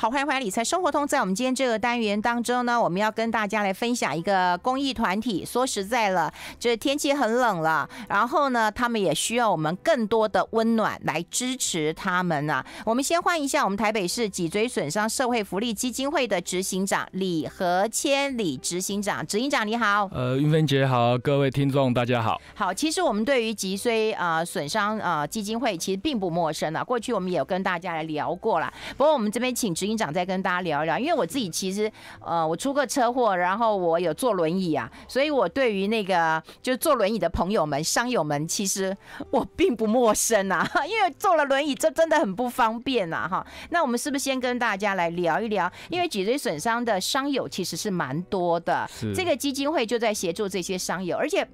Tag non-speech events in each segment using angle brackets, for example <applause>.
好，欢迎回来理财生活通。在我们今天这个单元当中呢，我们要跟大家来分享一个公益团体。说实在了，这天气很冷了，然后呢，他们也需要我们更多的温暖来支持他们啊。我们先欢迎一下我们台北市脊椎损伤社会福利基金会的执行长李和千李执行长，执行长你好。呃，云芬姐好，各位听众大家好。好，其实我们对于脊椎啊损伤啊基金会其实并不陌生啊，过去我们也有跟大家来聊过了。不过我们这边请直。军长再跟大家聊一聊，因为我自己其实，呃，我出过车祸，然后我有坐轮椅啊，所以我对于那个就是坐轮椅的朋友们、商友们，其实我并不陌生啊，<laughs> 因为坐了轮椅这真的很不方便啊，哈。那我们是不是先跟大家来聊一聊？因为脊椎损伤的商友其实是蛮多的，这个基金会就在协助这些商友，而且。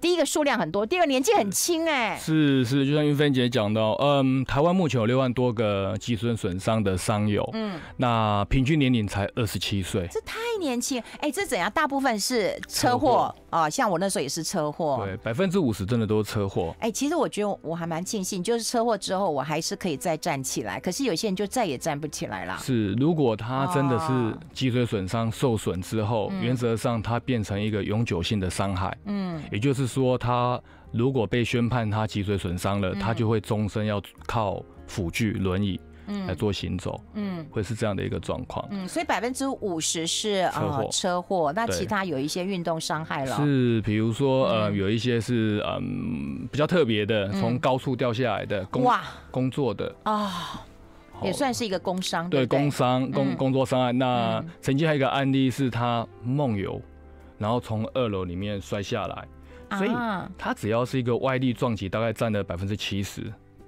第一个数量很多，第二个年纪很轻，哎，是是，就像云芬姐讲到，嗯，台湾目前有六万多个脊髓损伤的伤友，嗯，那平均年龄才二十七岁，这太年轻，哎，这怎样？大部分是车祸。啊，像我那时候也是车祸，对，百分之五十真的都是车祸。哎，其实我觉得我还蛮庆幸，就是车祸之后我还是可以再站起来。可是有些人就再也站不起来了。是，如果他真的是脊髓损伤受损之后，原则上他变成一个永久性的伤害。嗯，也就是说，他如果被宣判他脊髓损伤了，他就会终身要靠辅具、轮椅。来做行走，嗯，会是这样的一个状况，嗯，所以百分之五十是呃车祸，那其他有一些运动伤害了，是比如说呃有一些是嗯比较特别的，从高处掉下来的工哇，工作的啊，也算是一个工伤，对工伤工工作伤害。那曾经还有一个案例是他梦游，然后从二楼里面摔下来，所以他只要是一个外力撞击，大概占了百分之七十。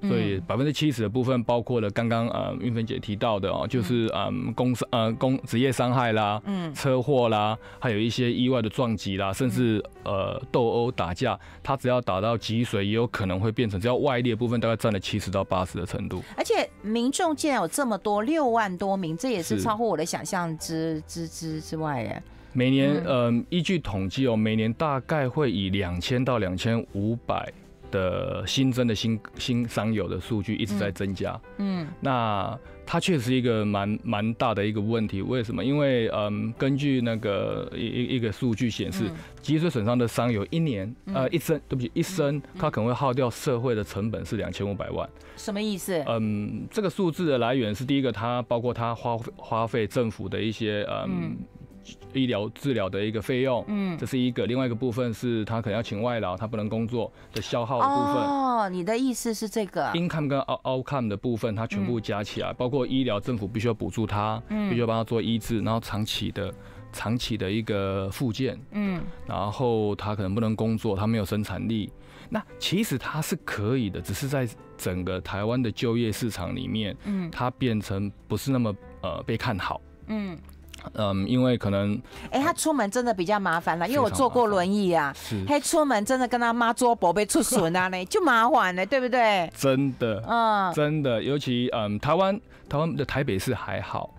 所以百分之七十的部分包括了刚刚呃运芬姐提到的哦，就是呃工伤呃工职业伤害啦，嗯，车祸啦，还有一些意外的撞击啦，甚至呃斗殴打架，它只要打到脊髓，也有可能会变成，只要外裂部分大概占了七十到八十的程度。而且民众竟然有这么多六万多名，这也是超乎我的想象之之之之外耶。每年呃依据统计哦，每年大概会以两千到两千五百。的新增的新新伤友的数据一直在增加，嗯，那它确实一个蛮蛮大的一个问题。为什么？因为嗯，根据那个一一个数据显示，脊髓损伤的伤友一年呃一生，对不起一生，他可能会耗掉社会的成本是两千五百万。什么意思？嗯，这个数字的来源是第一个，它包括它花花费政府的一些嗯。医疗治疗的一个费用，嗯，这是一个；另外一个部分是他可能要请外劳，他不能工作的消耗的部分。哦，你的意思是这个？income 跟 outcome 的部分，它全部加起来，包括医疗，政府必须要补助他，嗯，必须要帮他做医治，然后长期的、长期的一个复健，嗯，然后他可能不能工作，他没有生产力。那其实他是可以的，只是在整个台湾的就业市场里面，嗯，他变成不是那么呃被看好，嗯。嗯，因为可能，哎，他出门真的比较麻烦了，因为我坐过轮椅啊，他出门真的跟他妈做宝贝出损啊，呢 <laughs> 就麻烦了，对不对？真的，嗯，真的，尤其嗯，台湾，台湾的台北市还好。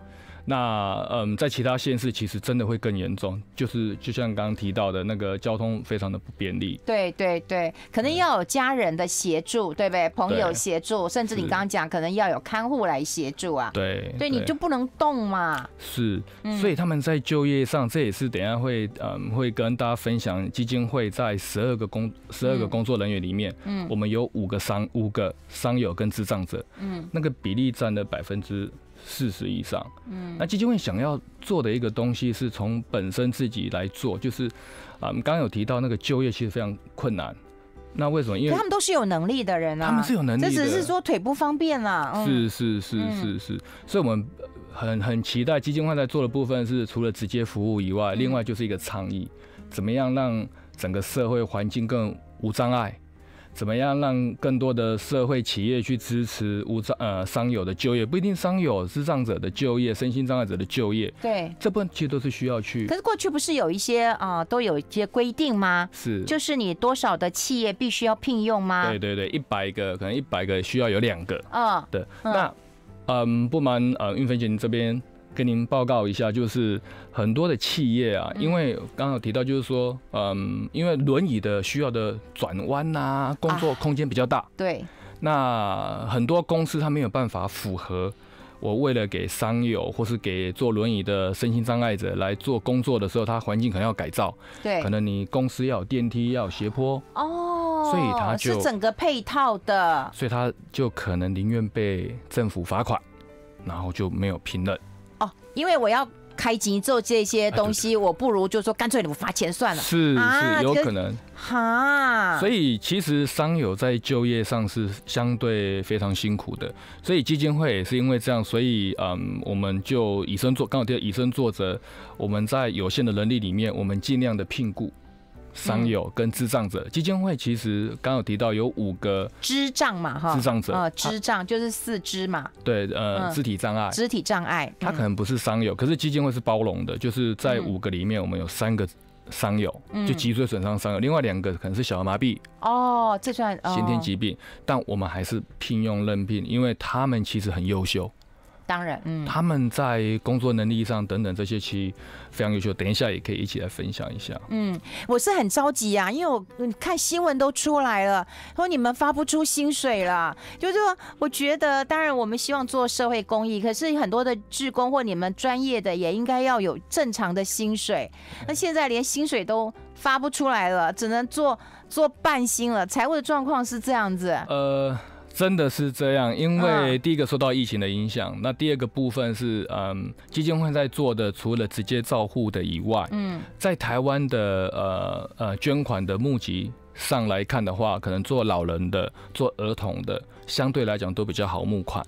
那嗯，在其他县市其实真的会更严重，就是就像刚刚提到的那个交通非常的不便利，对对对，可能要有家人的协助，对不对？朋友协助，甚至你刚刚讲可能要有看护来协助啊，对对，你就不能动嘛，是，所以他们在就业上，这也是等下会嗯会跟大家分享，基金会在十二个工十二个工作人员里面，嗯，我们有五个商五个商友跟智障者，嗯，那个比例占了百分之。四十以上，嗯，那基金会想要做的一个东西是从本身自己来做，就是，啊，我们刚刚有提到那个就业其实非常困难，那为什么？因为他们都是有能力的人啊，他们是有能力，这只是说腿不方便啊。是是是是是，所以我们很很期待基金会在做的部分是除了直接服务以外，另外就是一个倡议，怎么样让整个社会环境更无障碍？怎么样让更多的社会企业去支持无障呃商友的就业？不一定商友，智障者的就业，身心障碍者的就业，对这部分其实都是需要去。可是过去不是有一些啊，都有一些规定吗？是，就是你多少的企业必须要聘用吗？对对对，一百个可能一百个需要有两个嗯，对，那嗯，不瞒呃，运分群这边。跟您报告一下，就是很多的企业啊，因为刚刚提到，就是说，嗯，因为轮椅的需要的转弯呐，工作空间比较大，对。那很多公司它没有办法符合。我为了给商友或是给坐轮椅的身心障碍者来做工作的时候，它环境可能要改造，对。可能你公司要有电梯要有斜坡哦，所以它是整个配套的，所以它就可能宁愿被政府罚款，然后就没有评论。因为我要开机做这些东西，我不如就说干脆你们罚钱算了。是是有可能哈。所以其实商友在就业上是相对非常辛苦的，所以基金会也是因为这样，所以嗯，我们就以身作，刚好对，以身作则。我们在有限的能力里面，我们尽量的聘雇。伤友跟智障者基金会其实刚有提到有五个智障嘛哈，智障者啊，智障就是四肢嘛。对，呃，肢体障碍，肢体障碍，他可能不是伤友，可是基金会是包容的，就是在五个里面，我们有三个伤友，就脊髓损伤伤友，另外两个可能是小儿麻痹哦，这算先天疾病，但我们还是聘用任聘，因为他们其实很优秀。当然，嗯，他们在工作能力上等等这些其实非常优秀。等一下也可以一起来分享一下。嗯，我是很着急呀，因为我看新闻都出来了，说你们发不出薪水了。就是说，我觉得当然我们希望做社会公益，可是很多的职工或你们专业的也应该要有正常的薪水。那现在连薪水都发不出来了，只能做做半薪了。财务的状况是这样子。呃。真的是这样，因为第一个受到疫情的影响，那第二个部分是，嗯，基金会在做的，除了直接照护的以外，嗯，在台湾的呃呃捐款的募集上来看的话，可能做老人的、做儿童的，相对来讲都比较好募款。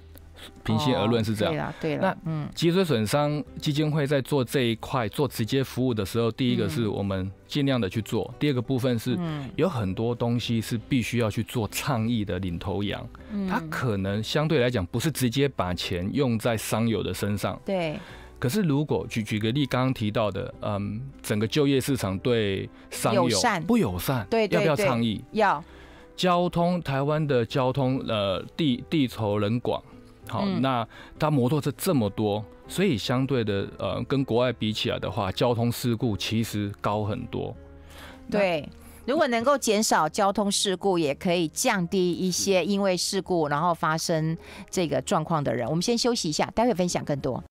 平心而论是这样，对了，对了。那嗯，脊髓损伤基金会在做这一块做直接服务的时候，第一个是我们尽量的去做；，第二个部分是有很多东西是必须要去做倡议的领头羊。嗯，他可能相对来讲不是直接把钱用在商友的身上。对。可是如果举举个例，刚刚提到的，嗯，整个就业市场对商友不友善，对，要不要倡议？要。交通，台湾的交通，呃，地地头人广。好，那他摩托车这么多，所以相对的，呃，跟国外比起来的话，交通事故其实高很多。对，如果能够减少交通事故，也可以降低一些因为事故然后发生这个状况的人。我们先休息一下，待会分享更多。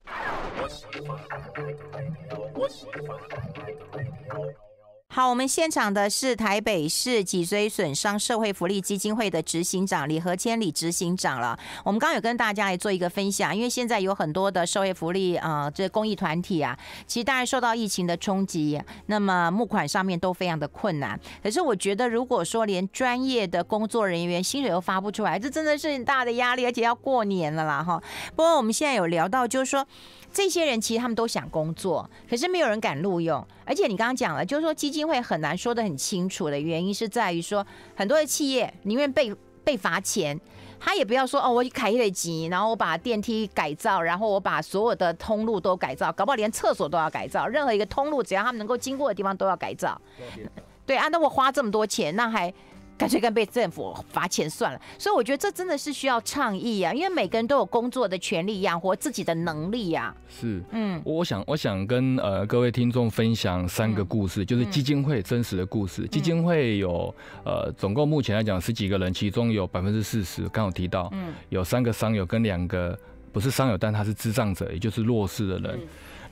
好，我们现场的是台北市脊椎损伤社会福利基金会的执行长李和千里执行长了。我们刚刚有跟大家来做一个分享，因为现在有很多的社会福利啊，这公益团体啊，其实大家受到疫情的冲击，那么募款上面都非常的困难。可是我觉得，如果说连专业的工作人员薪水都发不出来，这真的是很大的压力，而且要过年了啦，哈。不过我们现在有聊到，就是说这些人其实他们都想工作，可是没有人敢录用。而且你刚刚讲了，就是说基金会很难说的很清楚的原因，是在于说很多的企业宁愿被被罚钱，他也不要说哦，我开一等级，然后我把电梯改造，然后我把所有的通路都改造，搞不好连厕所都要改造，任何一个通路，只要他们能够经过的地方都要改造。<laughs> 对啊，那我花这么多钱，那还。干脆跟被政府罚钱算了，所以我觉得这真的是需要倡议啊，因为每个人都有工作的权利，养活自己的能力啊。是，嗯，我想我想跟呃各位听众分享三个故事，就是基金会真实的故事。基金会有呃总共目前来讲十几个人，其中有百分之四十，刚好提到，有三个商友跟两个不是商友，但他是智障者，也就是弱势的人。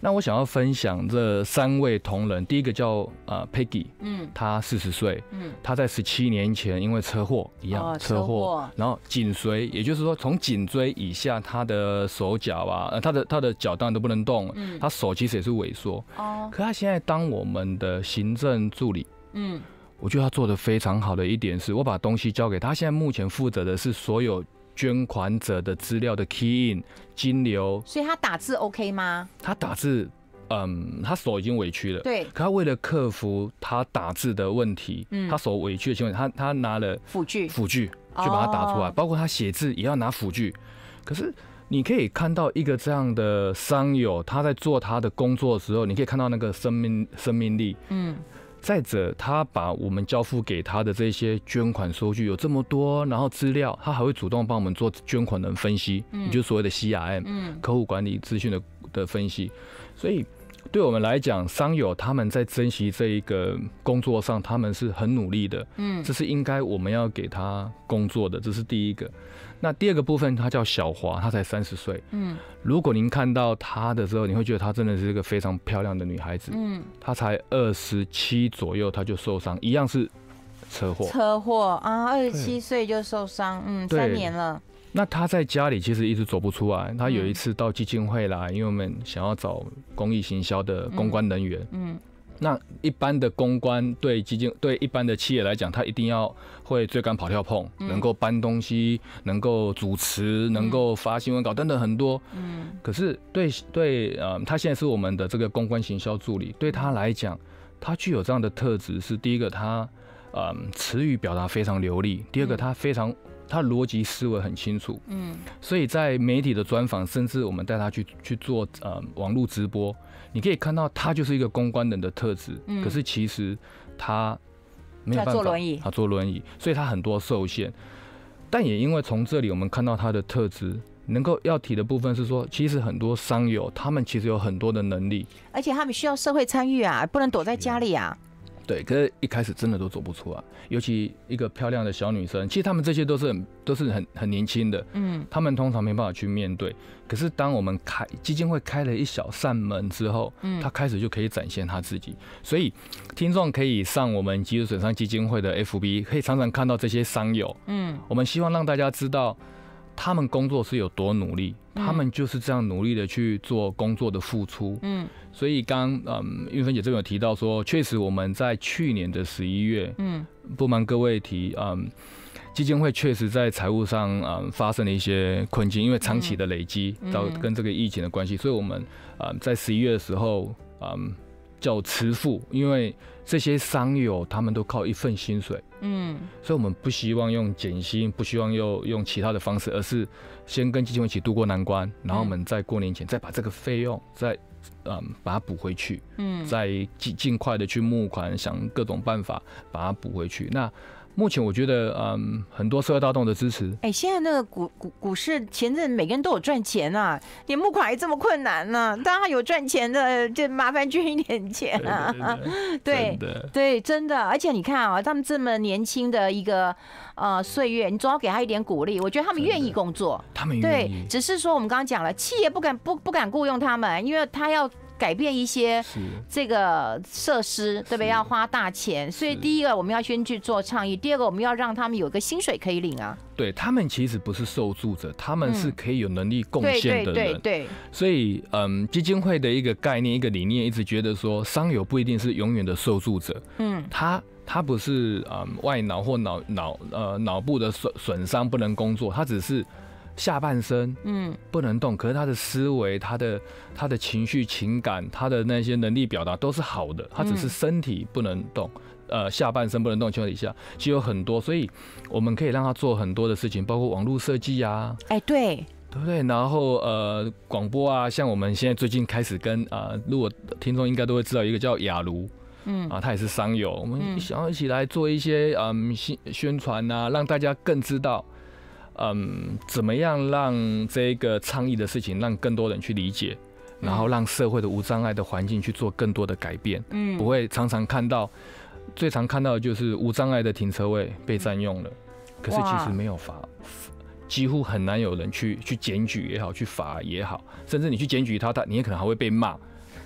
那我想要分享这三位同仁，第一个叫呃 Peggy，嗯，他四十岁，嗯，他在十七年前因为车祸一样车祸，然后颈椎，也就是说从颈椎以下他的手脚啊，呃他的他的脚当然都不能动，嗯，他手其实也是萎缩，哦，可他现在当我们的行政助理，嗯，我觉得他做的非常好的一点是，我把东西交给他，现在目前负责的是所有。捐款者的资料的 key in 金流，所以他打字 OK 吗？他打字，嗯，他手已经委屈了。对，可他为了克服他打字的问题，嗯，他手委屈的情况他他拿了辅具，辅具就把它打出来。包括他写字也要拿辅具。可是你可以看到一个这样的商友，他在做他的工作的时候，你可以看到那个生命生命力，嗯。再者，他把我们交付给他的这些捐款收据有这么多，然后资料，他还会主动帮我们做捐款的分析，嗯，就所谓的 CRM，嗯，客户管理资讯的的分析，所以。对我们来讲，商友他们在珍惜这一个工作上，他们是很努力的，嗯，这是应该我们要给他工作的，这是第一个。那第二个部分，她叫小华，她才三十岁，嗯，如果您看到她的时候，你会觉得她真的是一个非常漂亮的女孩子，嗯，她才二十七左右，她就受伤，一样是车祸，车祸啊，二十七岁就受伤，嗯，三年了。那他在家里其实一直走不出来。他有一次到基金会啦，因为我们想要找公益行销的公关人员。嗯，那一般的公关对基金对一般的企业来讲，他一定要会追赶跑跳碰，能够搬东西，能够主持，能够发新闻稿等等很多。嗯，可是对对呃，他现在是我们的这个公关行销助理，对他来讲，他具有这样的特质是第一个，他呃，词语表达非常流利；第二个，他非常。他逻辑思维很清楚，嗯，所以在媒体的专访，甚至我们带他去去做呃网络直播，你可以看到他就是一个公关人的特质。嗯，可是其实他没有办法，他坐轮椅，所以他很多受限。但也因为从这里我们看到他的特质，能够要提的部分是说，其实很多商友他们其实有很多的能力，而且他们需要社会参与啊，不能躲在家里啊。对，可是一开始真的都走不出来，尤其一个漂亮的小女生，其实他们这些都是很都是很很年轻的，嗯，他们通常没办法去面对。可是当我们开基金会开了一小扇门之后，嗯，她开始就可以展现她自己，所以听众可以上我们急肉损伤基金会的 FB，可以常常看到这些商友，嗯，我们希望让大家知道。他们工作是有多努力，他们就是这样努力的去做工作的付出。嗯，所以刚嗯，玉芬姐这边有提到说，确实我们在去年的十一月，嗯，不瞒各位提，嗯，基金会确实在财务上嗯发生了一些困境，因为长期的累积到跟这个疫情的关系，所以我们在十一月的时候，嗯。叫慈父，因为这些商友他们都靠一份薪水，嗯，所以我们不希望用减薪，不希望用用其他的方式，而是先跟基金会一起渡过难关，然后我们在过年前再把这个费用再，嗯，把它补回去，嗯，再尽尽快的去募款，想各种办法把它补回去。那。目前我觉得，嗯，很多社会大众的支持。哎，现在那个股股股市，前任每个人都有赚钱啊，你募款还这么困难呢。当然有赚钱的，就麻烦捐一点钱啊。对 <laughs> 对，真的。而且你看啊，他们这么年轻的一个呃岁月，你总要给他一点鼓励。我觉得他们愿意工作，他们对，只是说我们刚刚讲了，企业不敢不不敢雇佣他们，因为他要。改变一些这个设施，对不对？要花大钱，所以第一个我们要先去做倡议，第二个我们要让他们有个薪水可以领啊。对他们其实不是受助者，他们是可以有能力贡献的人。对对对对。所以，嗯，基金会的一个概念、一个理念，一直觉得说，商友不一定是永远的受助者。嗯，他他不是嗯外脑或脑脑呃脑部的损损伤不能工作，他只是。下半身，嗯，不能动，可是他的思维、他的、他的情绪、情感、他的那些能力表达都是好的，他只是身体不能动，呃，下半身不能动情况下，实有很多，所以我们可以让他做很多的事情，包括网络设计呀，哎，对，对不对？然后呃，广播啊，像我们现在最近开始跟啊，如果听众应该都会知道一个叫雅茹，嗯，啊，他也是商友，我们想要一起来做一些嗯宣宣传啊，让大家更知道。嗯，怎么样让这个倡议的事情让更多人去理解，然后让社会的无障碍的环境去做更多的改变？嗯，不会常常看到，最常看到的就是无障碍的停车位被占用了，可是其实没有罚，几乎很难有人去去检举也好，去罚也好，甚至你去检举他，他你也可能还会被骂。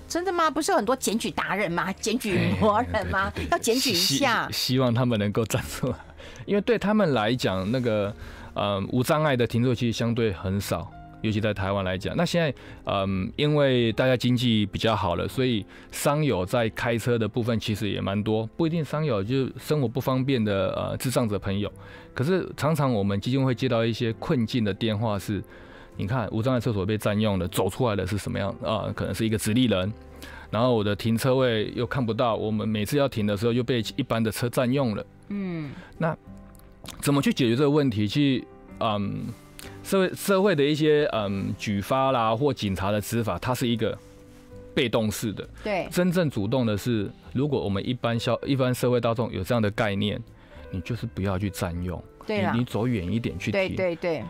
真的吗？不是有很多检举达人吗？检举摩人吗？要检举一下，希望他们能够站出来，因为对他们来讲那个。嗯，无障碍的停车区其实相对很少，尤其在台湾来讲。那现在，嗯，因为大家经济比较好了，所以商友在开车的部分其实也蛮多，不一定商友就生活不方便的呃，智障者朋友。可是常常我们基金会接到一些困境的电话，是你看无障碍厕所被占用了，走出来的是什么样啊？可能是一个直立人，然后我的停车位又看不到，我们每次要停的时候又被一般的车占用了。嗯，那。怎么去解决这个问题？去，嗯，社会社会的一些嗯举发啦，或警察的执法，它是一个被动式的。对。真正主动的是，如果我们一般消一般社会大众有这样的概念，你就是不要去占用。对。你你走远一点去提。对对对。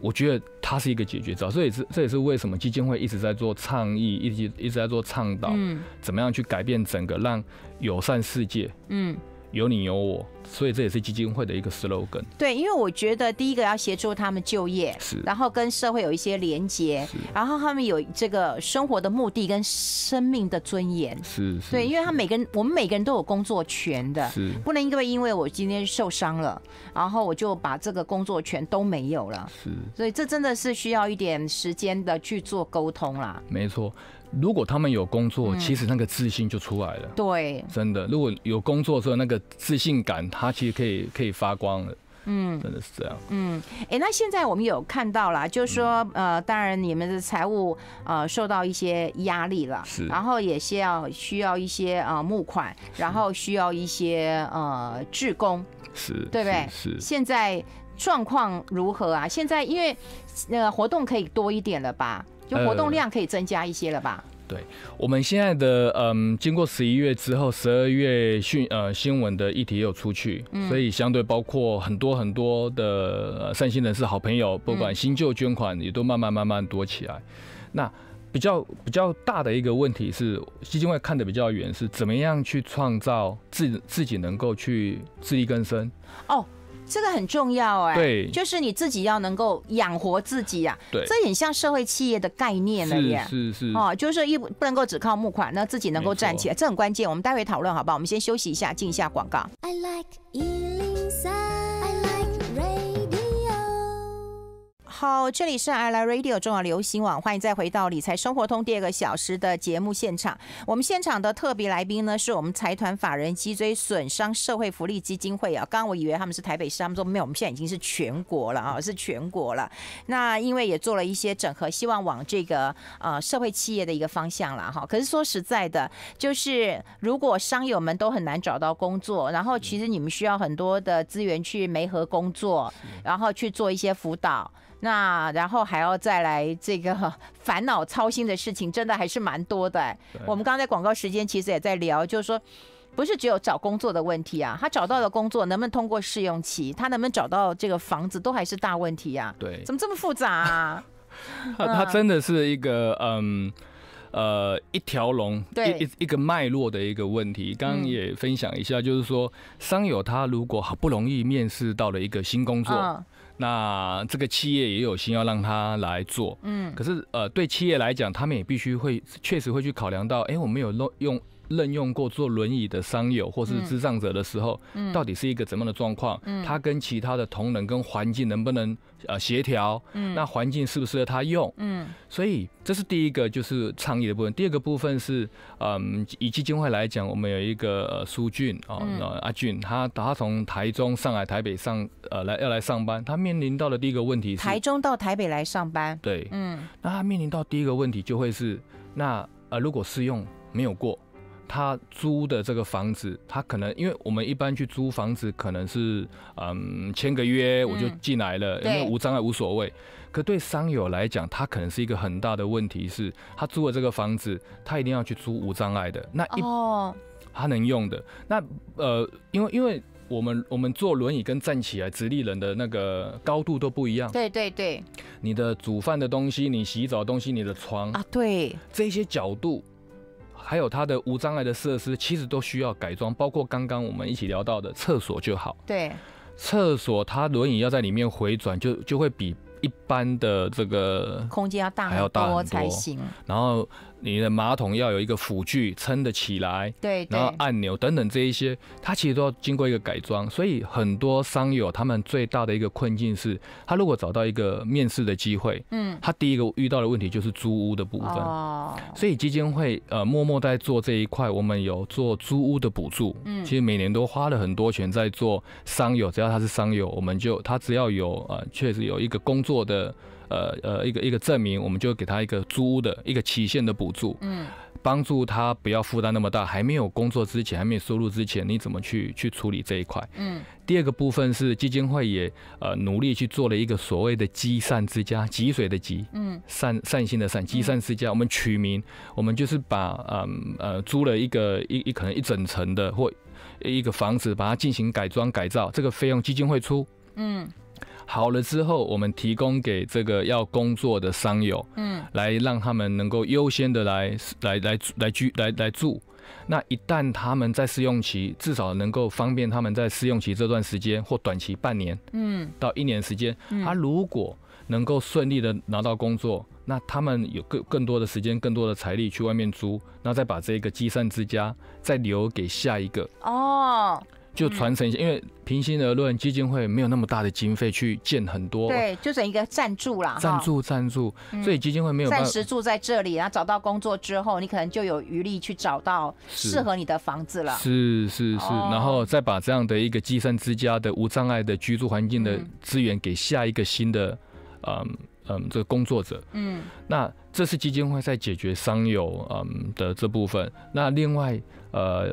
我觉得它是一个解决之道，所以是这也是为什么基金会一直在做倡议，一直一直在做倡导，怎么样去改变整个让友善世界。嗯。有你有我，所以这也是基金会的一个 slogan。对，因为我觉得第一个要协助他们就业，是，然后跟社会有一些连接，然后他们有这个生活的目的跟生命的尊严。是，对，因为他每个人，我们每个人都有工作权的，是，不能因为因为我今天受伤了，然后我就把这个工作权都没有了。是，所以这真的是需要一点时间的去做沟通啦。没错。如果他们有工作，其实那个自信就出来了。对，真的，如果有工作的时候，那个自信感，他其实可以可以发光了。嗯，真的是这样。嗯，哎，那现在我们有看到了，就是说，呃，当然你们的财务呃受到一些压力了，是，然后也需要需要一些呃募款，然后需要一些呃职工，是，对不对？是。现在状况如何啊？现在因为那个活动可以多一点了吧？就活动量可以增加一些了吧？对我们现在的嗯，经过十一月之后，十二月讯呃新闻的议题有出去，所以相对包括很多很多的善心人士、好朋友，不管新旧捐款也都慢慢慢慢多起来。那比较比较大的一个问题是基金会看的比较远，是怎么样去创造自自己能够去自力更生？哦。这个很重要哎，对，就是你自己要能够养活自己啊，对，这很像社会企业的概念了耶，是是哦，就是一不能够只靠募款，那自己能够站起来，这很关键。我们待会讨论好不好？我们先休息一下，进一下广告。好，这里是 iLi Radio 中华流行网，欢迎再回到理财生活通第二个小时的节目现场。我们现场的特别来宾呢，是我们财团法人脊椎损伤社会福利基金会啊。刚刚我以为他们是台北市，他们说没有，我们现在已经是全国了啊，是全国了。那因为也做了一些整合，希望往这个呃社会企业的一个方向了哈。可是说实在的，就是如果商友们都很难找到工作，然后其实你们需要很多的资源去媒合工作，然后去做一些辅导。那然后还要再来这个 <laughs> 烦恼操心的事情，真的还是蛮多的。我们刚才广告时间其实也在聊，就是说，不是只有找工作的问题啊，他找到的工作，能不能通过试用期，他能不能找到这个房子，都还是大问题呀。对，怎么这么复杂啊？<laughs> 他真的是一个嗯。呃，一条龙，一一个脉络的一个问题，刚刚也分享一下，就是说，商友他如果好不容易面试到了一个新工作，那这个企业也有心要让他来做，嗯，可是呃，对企业来讲，他们也必须会确实会去考量到，哎，我们有漏用。任用过坐轮椅的商友或是智障者的时候，嗯，到底是一个怎么样的状况？嗯，他跟其他的同仁跟环境能不能呃协调？嗯，那环境适不适合他用？嗯，所以这是第一个就是倡议的部分。第二个部分是，嗯，以基金会来讲，我们有一个苏俊啊，阿俊，他他从台中、上海、台北上呃来要来上班，他面临到的第一个问题是台中到台北来上班。对，嗯，那他面临到第一个问题就会是那呃如果试用没有过。他租的这个房子，他可能因为我们一般去租房子，可能是嗯签个约我就进来了，因为无障碍无所谓。可对商友来讲，他可能是一个很大的问题，是他租的这个房子，他一定要去租无障碍的，那一他能用的。那呃，因为因为我们我们坐轮椅跟站起来直立人的那个高度都不一样。对对对。你的煮饭的东西，你洗澡的东西，你的床啊，对，这些角度。还有它的无障碍的设施，其实都需要改装，包括刚刚我们一起聊到的厕所就好。对，厕所它轮椅要在里面回转，就就会比一般的这个空间要大，还要大很多才行。然后。你的马桶要有一个辅具撑得起来，对，然后按钮等等这一些，它其实都要经过一个改装，所以很多商友他们最大的一个困境是，他如果找到一个面试的机会，嗯，他第一个遇到的问题就是租屋的部分。哦，所以基金会呃默默在做这一块，我们有做租屋的补助，嗯，其实每年都花了很多钱在做商友，只要他是商友，我们就他只要有呃确实有一个工作的。呃呃，一个一个证明，我们就给他一个租屋的一个期限的补助，嗯，帮助他不要负担那么大。还没有工作之前，还没有收入之前，你怎么去去处理这一块？嗯，第二个部分是基金会也呃努力去做了一个所谓的积善之家，积水的积，嗯，善善心的善，积善之家。我们取名，我们就是把嗯呃租了一个一一可能一整层的或一个房子，把它进行改装改造，这个费用基金会出，嗯。好了之后，我们提供给这个要工作的商友，嗯，来让他们能够优先的来来来来居来来住。那一旦他们在试用期，至少能够方便他们在试用期这段时间或短期半年，嗯，到一年时间，他如果能够顺利的拿到工作，那他们有更更多的时间、更多的财力去外面租，那再把这个积善之家再留给下一个。哦。就传承一下，因为平心而论，基金会没有那么大的经费去建很多，对，就整一个赞助啦，赞助赞助，所以基金会没有暂时住在这里，然后找到工作之后，你可能就有余力去找到适合你的房子了，是是是，然后再把这样的一个寄生之家的无障碍的居住环境的资源给下一个新的，嗯嗯，这个工作者，嗯。那这是基金会在解决商友嗯的这部分。那另外呃，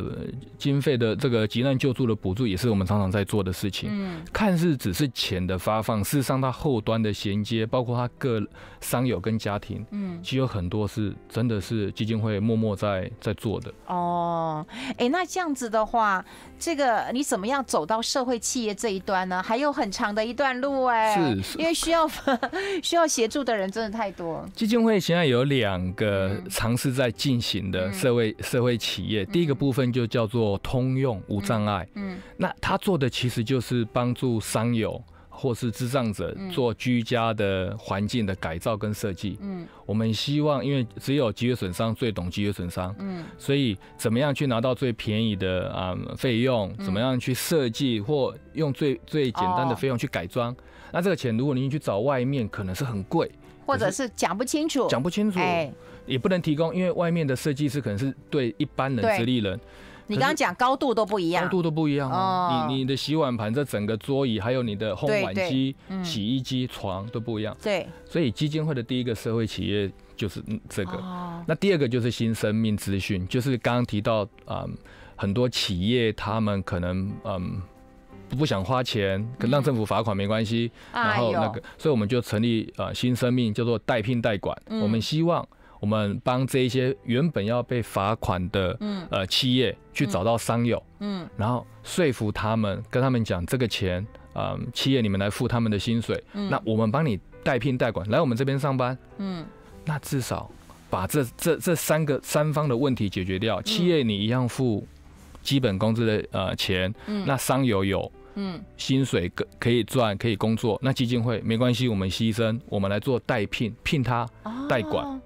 经费的这个急难救助的补助也是我们常常在做的事情。嗯，看似只是钱的发放，事实上它后端的衔接，包括它个商友跟家庭，嗯，其实有很多是真的是基金会默默在在做的。哦，哎，那这样子的话，这个你怎么样走到社会企业这一端呢？还有很长的一段路哎，是，因为需要 <laughs> 需要协助的人真的太多。基金会现在有两个尝试在进行的社会社会企业，第一个部分就叫做通用无障碍。嗯，那他做的其实就是帮助伤友或是智障者做居家的环境的改造跟设计。嗯，我们希望，因为只有脊髓损伤最懂脊髓损伤。嗯，所以怎么样去拿到最便宜的啊费用？怎么样去设计或用最最简单的费用去改装？那这个钱如果您去找外面，可能是很贵。或者是讲不清楚，讲不清楚，也不能提供，因为外面的设计师可能是对一般人、直立人。你刚刚讲高度都不一样，高度都不一样哦。你你的洗碗盘、这整个桌椅，还有你的烘碗机、洗衣机、床都不一样。对，所以基金会的第一个社会企业就是这个。那第二个就是新生命资讯，就是刚刚提到啊，很多企业他们可能嗯。不想花钱，跟让政府罚款没关系。然后那个，所以我们就成立呃新生命，叫做代聘代管。我们希望我们帮这一些原本要被罚款的呃企业去找到商友，嗯，然后说服他们跟他们讲这个钱，嗯，企业你们来付他们的薪水，那我们帮你代聘代管来我们这边上班，嗯，那至少把这这这三个三方的问题解决掉。企业你一样付。基本工资的呃钱，嗯，那商友有，嗯，薪水可可以赚，可以工作。那基金会没关系，我们牺牲，我们来做代聘，聘他代管。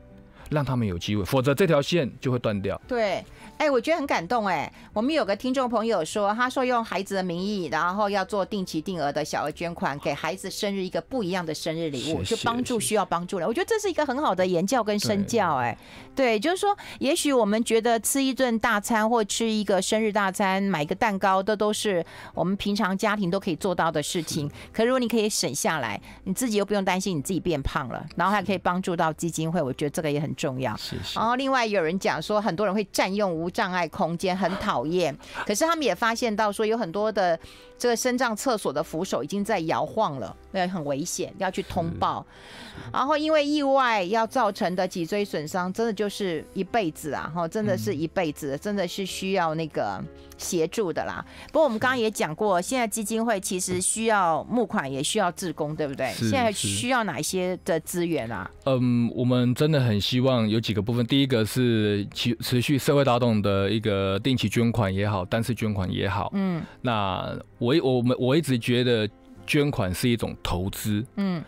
让他们有机会，否则这条线就会断掉。对，哎，我觉得很感动。哎，我们有个听众朋友说，他说用孩子的名义，然后要做定期定额的小额捐款，给孩子生日一个不一样的生日礼物，就帮助需要帮助的。我觉得这是一个很好的言教跟身教。哎，对，就是说，也许我们觉得吃一顿大餐或吃一个生日大餐、买一个蛋糕，这都是我们平常家庭都可以做到的事情。<laughs> 可如果你可以省下来，你自己又不用担心你自己变胖了，然后还可以帮助到基金会，我觉得这个也很。重要是是，然后另外有人讲说，很多人会占用无障碍空间，很讨厌。可是他们也发现到说，有很多的。这个深藏厕所的扶手已经在摇晃了，那很危险，要去通报。然后因为意外要造成的脊椎损伤，真的就是一辈子啊，哈，真的是一辈子，真的是需要那个协助的啦。不过我们刚刚也讲过，现在基金会其实需要募款，也需要志工，对不对？现在需要哪一些的资源啊？嗯，我们真的很希望有几个部分，第一个是持持续社会打动的一个定期捐款也好，单次捐款也好，嗯，那我。我我们我一直觉得捐款是一种投资，嗯，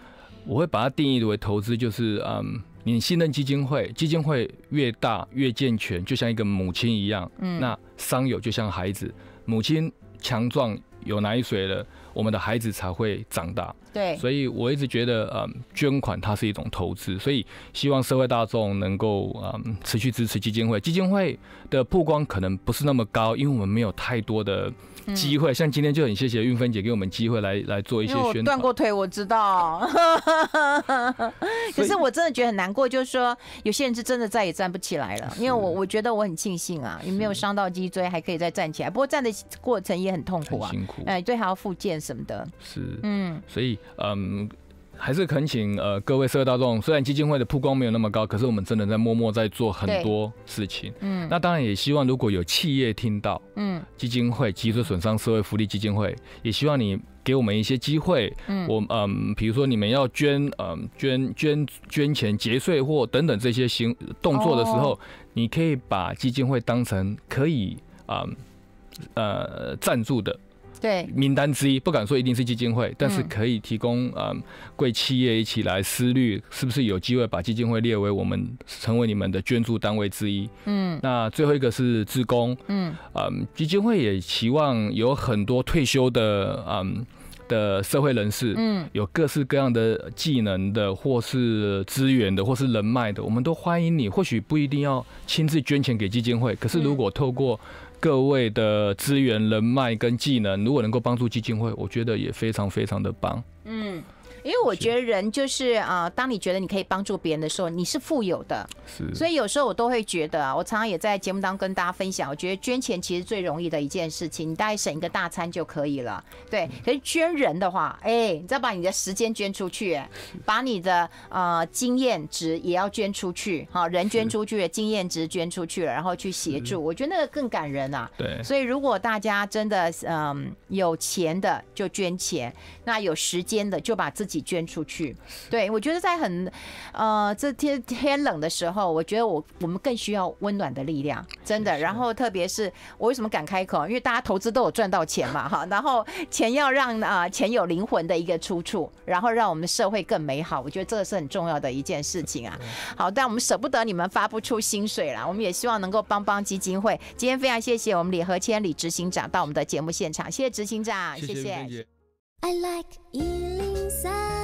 我会把它定义为投资，就是嗯，你信任基金会，基金会越大越健全，就像一个母亲一样，嗯，那商友就像孩子，母亲强壮有奶水了，我们的孩子才会长大。对，所以我一直觉得，嗯，捐款它是一种投资，所以希望社会大众能够，嗯，持续支持基金会。基金会的曝光可能不是那么高，因为我们没有太多的机会。像今天就很谢谢运芬姐给我们机会来来做一些宣传。断过腿，我知道，<laughs> 可是我真的觉得很难过，就是说有些人是真的再也站不起来了。因为我我觉得我很庆幸啊，也没有伤到脊椎，还可以再站起来。不过站的过程也很痛苦啊，辛苦。哎，最好要复健什么的。是，嗯，所以。嗯，还是恳请呃各位社会大众，虽然基金会的曝光没有那么高，可是我们真的在默默在做很多事情。嗯，那当然也希望如果有企业听到，嗯，基金会积水损伤社会福利基金会，也希望你给我们一些机会。嗯，我嗯，比如说你们要捐嗯捐捐捐钱、节税或等等这些行动作的时候，你可以把基金会当成可以嗯呃赞助的。对名单之一，不敢说一定是基金会，但是可以提供嗯贵企业一起来思虑，是不是有机会把基金会列为我们成为你们的捐助单位之一？嗯，那最后一个是自工，嗯，嗯，基金会也期望有很多退休的嗯，的社会人士，嗯，有各式各样的技能的，或是资源的，或是人脉的，我们都欢迎你。或许不一定要亲自捐钱给基金会，可是如果透过。各位的资源、人脉跟技能，如果能够帮助基金会，我觉得也非常非常的棒。嗯。因为我觉得人就是啊，当你觉得你可以帮助别人的时候，你是富有的。是。所以有时候我都会觉得啊，我常常也在节目当中跟大家分享，我觉得捐钱其实最容易的一件事情，你大概省一个大餐就可以了。对。可是捐人的话，哎，你再把你的时间捐出去，把你的啊经验值也要捐出去。好，人捐出去经验值捐出去了，然后去协助，我觉得那个更感人啊。对。所以如果大家真的嗯有钱的就捐钱，那有时间的就把自己。捐出去，对我觉得在很，呃，这天天冷的时候，我觉得我我们更需要温暖的力量，真的。然后特别是我为什么敢开口，因为大家投资都有赚到钱嘛，哈。然后钱要让啊，钱有灵魂的一个出处，然后让我们社会更美好。我觉得这个是很重要的一件事情啊。好，但我们舍不得你们发不出薪水了，我们也希望能够帮帮基金会。今天非常谢谢我们李和千里执行长到我们的节目现场，谢谢执行长，谢谢。I like Ealing Sound.